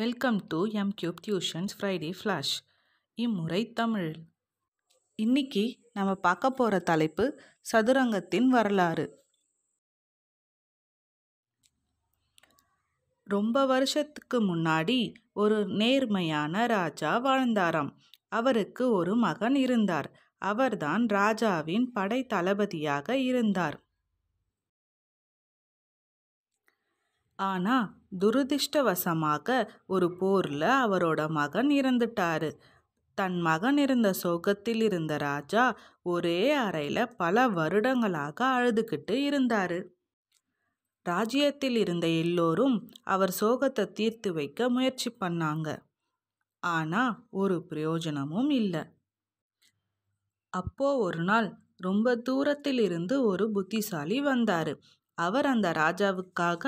welcome to M cube tuitions Friday flash இம்முறை தமிழ் இன்னைக்கு நம்ம பார்க்க போகிற தலைப்பு சதுரங்கத்தின் வரலாறு ரொம்ப வருஷத்துக்கு முன்னாடி ஒரு நேர்மையான ராஜா வாழ்ந்தாராம் அவருக்கு ஒரு மகன் இருந்தார் அவர்தான் ராஜாவின் படை தளபதியாக இருந்தார் ஆனால் துரதிர்ஷ்டவசமாக ஒரு போரில் அவரோட மகன் இறந்துட்டாரு தன் மகன் இருந்த சோகத்தில் இருந்த ராஜா ஒரே அறையில் பல வருடங்களாக அழுதுகிட்டு இருந்தார் ராஜ்யத்தில் இருந்த எல்லோரும் அவர் சோகத்தை தீர்த்து வைக்க முயற்சி பண்ணாங்க ஆனால் ஒரு பிரயோஜனமும் இல்லை அப்போ ஒரு நாள் ரொம்ப தூரத்தில் இருந்து ஒரு புத்திசாலி வந்தார் அவர் அந்த ராஜாவுக்காக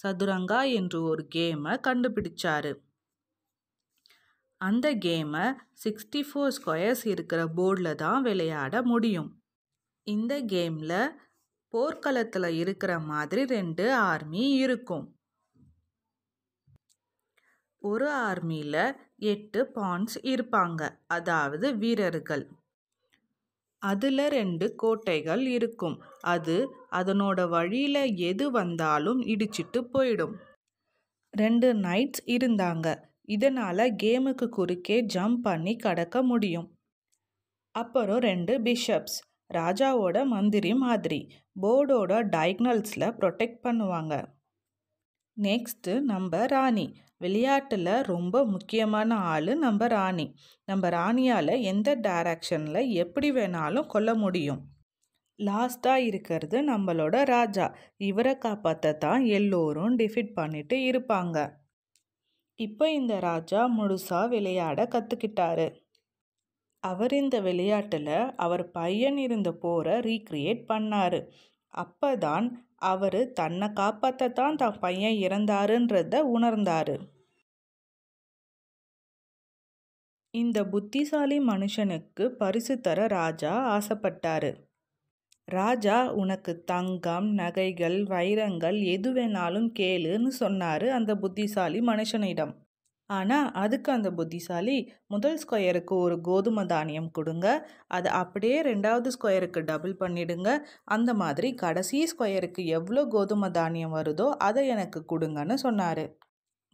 சதுரங்கா என்று ஒரு கேமை கண்டுபிடிச்சாரு அந்த கேமை சிக்ஸ்டி ஃபோர் ஸ்கொயர்ஸ் இருக்கிற போர்டில் தான் விளையாட முடியும் இந்த கேமில் போர்க்களத்தில் இருக்கிற மாதிரி ரெண்டு ஆர்மி இருக்கும் ஒரு ஆர்மியில் எட்டு பான்ஸ் இருப்பாங்க அதாவது வீரர்கள் அதில் ரெண்டு கோட்டைகள் இருக்கும் அது அதனோட வழியில் எது வந்தாலும் இடிச்சிட்டு போயிடும் ரெண்டு நைட்ஸ் இருந்தாங்க இதனால் கேமுக்கு குறுக்கே ஜம்ப் பண்ணி கடக்க முடியும் அப்புறம் ரெண்டு பிஷப்ஸ் ராஜாவோட மந்திரி மாதிரி போர்டோட டயக்னல்ஸில் ப்ரொடெக்ட் பண்ணுவாங்க நெக்ஸ்ட்டு நம்ம ராணி விளையாட்டில் ரொம்ப முக்கியமான ஆள் நம்ம ராணி நம்ம ராணியால் எந்த டைரக்ஷனில் எப்படி வேணாலும் கொல்ல முடியும் லாஸ்ட்டாக இருக்கிறது நம்மளோட ராஜா இவரை காப்பாற்ற தான் எல்லோரும் டிஃபிட் பண்ணிட்டு இருப்பாங்க இப்போ இந்த ராஜா முழுசாக விளையாட கற்றுக்கிட்டாரு அவர் இந்த விளையாட்டில் அவர் பையன் இருந்த போரை ரீக்ரியேட் பண்ணார் அப்போ தான் அவர் தன்னை காப்பாற்ற தான் தன் பையன் இறந்தாருன்றத உணர்ந்தார் இந்த புத்திசாலி மனுஷனுக்கு பரிசு தர ராஜா ஆசைப்பட்டாரு ராஜா உனக்கு தங்கம் நகைகள் வைரங்கள் எது வேணாலும் கேளுன்னு சொன்னார் அந்த புத்திசாலி மனுஷனிடம் ஆனால் அதுக்கு அந்த புத்திசாலி முதல் ஸ்கொயருக்கு ஒரு கோதுமை தானியம் கொடுங்க அதை அப்படியே ரெண்டாவது ஸ்கொயருக்கு டபுள் பண்ணிடுங்க அந்த மாதிரி கடைசி ஸ்கொயருக்கு எவ்வளோ கோதுமை தானியம் வருதோ அதை எனக்கு கொடுங்கன்னு சொன்னார்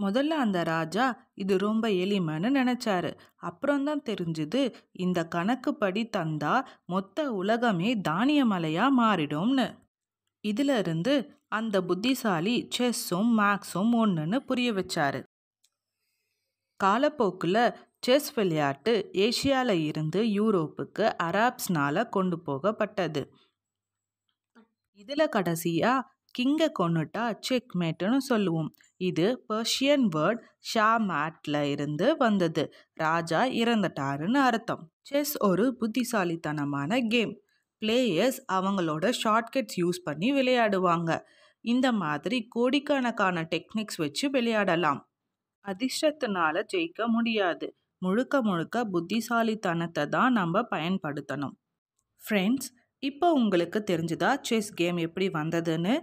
முதல்ல அந்த ராஜா இது ரொம்ப எளிமைன்னு நினச்சாரு அப்புறம்தான் தெரிஞ்சுது இந்த கணக்குப்படி தந்தா மொத்த உலகமே தானிய மலையாக மாறிடும்னு இதிலிருந்து அந்த புத்திசாலி செஸ்ஸும் மேக்ஸும் ஒன்றுன்னு புரிய வச்சாரு காலப்போக்கில் செஸ் விளையாட்டு ஏசியாவில் இருந்து யூரோப்புக்கு அராப்ஸ்னால் கொண்டு போகப்பட்டது இதில் கடைசியாக கிங்கை கொண்டுட்டா மேட்டுன்னு சொல்லுவோம் இது பர்ஷியன் வேர்ட் ஷா மேட்ல இருந்து வந்தது ராஜா இறந்துட்டாருன்னு அர்த்தம் செஸ் ஒரு புத்திசாலித்தனமான கேம் பிளேயர்ஸ் அவங்களோட ஷார்ட்கட்ஸ் யூஸ் பண்ணி விளையாடுவாங்க இந்த மாதிரி கோடிக்கணக்கான டெக்னிக்ஸ் வச்சு விளையாடலாம் அதிர்ஷ்டத்தினால ஜெயிக்க முடியாது முழுக்க முழுக்க புத்திசாலித்தனத்தை தான் நம்ம பயன்படுத்தணும் ஃப்ரெண்ட்ஸ் இப்போ உங்களுக்கு தெரிஞ்சுதா செஸ் கேம் எப்படி வந்ததுன்னு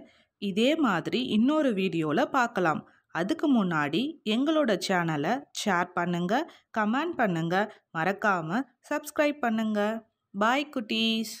இதே மாதிரி இன்னொரு வீடியோவில் பார்க்கலாம் அதுக்கு முன்னாடி எங்களோட சேனலை ஷேர் பண்ணுங்கள் கமெண்ட் பண்ணுங்கள் மறக்காமல் சப்ஸ்கிரைப் பண்ணுங்கள் பாய் குட்டீஸ்